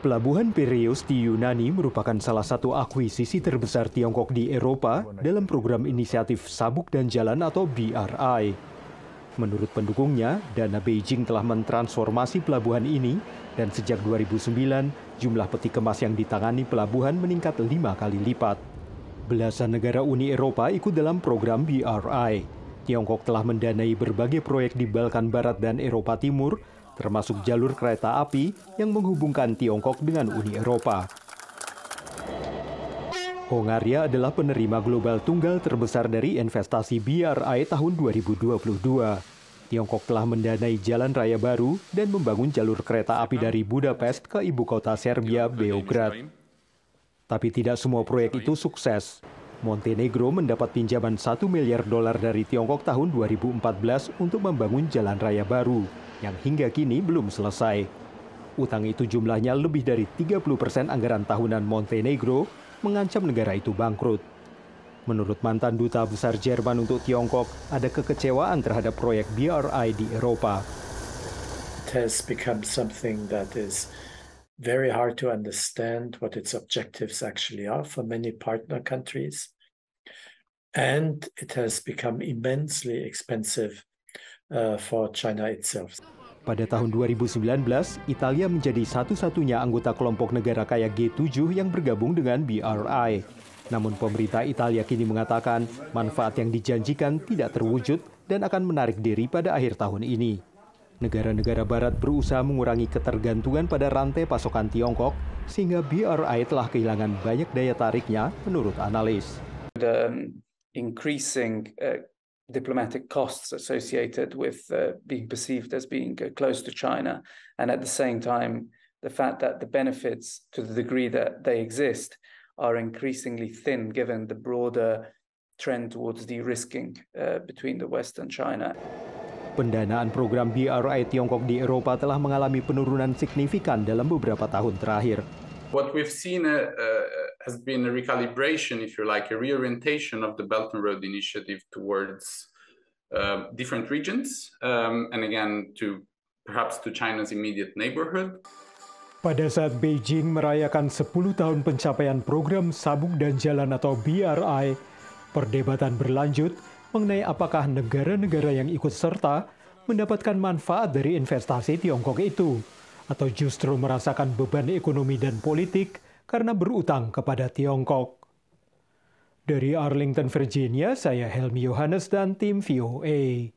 Pelabuhan Piraeus di Yunani merupakan salah satu akuisisi terbesar Tiongkok di Eropa dalam program inisiatif Sabuk dan Jalan atau BRI. Menurut pendukungnya, dana Beijing telah mentransformasi pelabuhan ini dan sejak 2009 jumlah peti kemas yang ditangani pelabuhan meningkat lima kali lipat. Belasan negara Uni Eropa ikut dalam program BRI. Tiongkok telah mendanai berbagai proyek di Balkan Barat dan Eropa Timur termasuk jalur kereta api yang menghubungkan Tiongkok dengan Uni Eropa. Hongaria adalah penerima global tunggal terbesar dari investasi BRI tahun 2022. Tiongkok telah mendanai jalan raya baru dan membangun jalur kereta api dari Budapest ke ibu kota Serbia, Beograd. Tapi tidak semua proyek itu sukses. Montenegro mendapat pinjaman 1 miliar dolar dari Tiongkok tahun 2014 untuk membangun jalan raya baru yang hingga kini belum selesai. Utang itu jumlahnya lebih dari 30 persen anggaran tahunan Montenegro mengancam negara itu bangkrut. Menurut mantan duta besar Jerman untuk Tiongkok, ada kekecewaan terhadap proyek BRI di Eropa. It has become something that is very hard to understand what its objectives actually are for many partner countries. And it has become immensely expensive Uh, for China itself. Pada tahun 2019, Italia menjadi satu-satunya anggota kelompok negara kaya G7 yang bergabung dengan BRI. Namun pemerintah Italia kini mengatakan manfaat yang dijanjikan tidak terwujud dan akan menarik diri pada akhir tahun ini. Negara-negara barat berusaha mengurangi ketergantungan pada rantai pasokan Tiongkok sehingga BRI telah kehilangan banyak daya tariknya menurut analis. The um, increasing uh, diplomatic costs associated with uh, being perceived as being uh, close to China. And at the same time, the fact that the benefits, to the degree that they exist, are increasingly thin given the broader trend towards de risking uh, between the West and China. Pendanaan program BRI Tiongkok di Eropa telah mengalami penurunan signifikan dalam beberapa tahun terakhir. What we've seen uh, uh, has been a recalibration, if you like, a reorientation of the Belt and Road Initiative towards uh, different regions, um, and again to perhaps to China's immediate neighborhood. Pada saat Beijing merayakan 10 tahun pencapaian program Sabuk dan Jalan atau BRI, perdebatan berlanjut mengenai apakah negara-negara yang ikut serta mendapatkan manfaat dari investasi Tiongkok itu, atau justru merasakan beban ekonomi dan politik karena berutang kepada Tiongkok. Dari Arlington, Virginia, saya Helmi Yohanes dan tim VOA.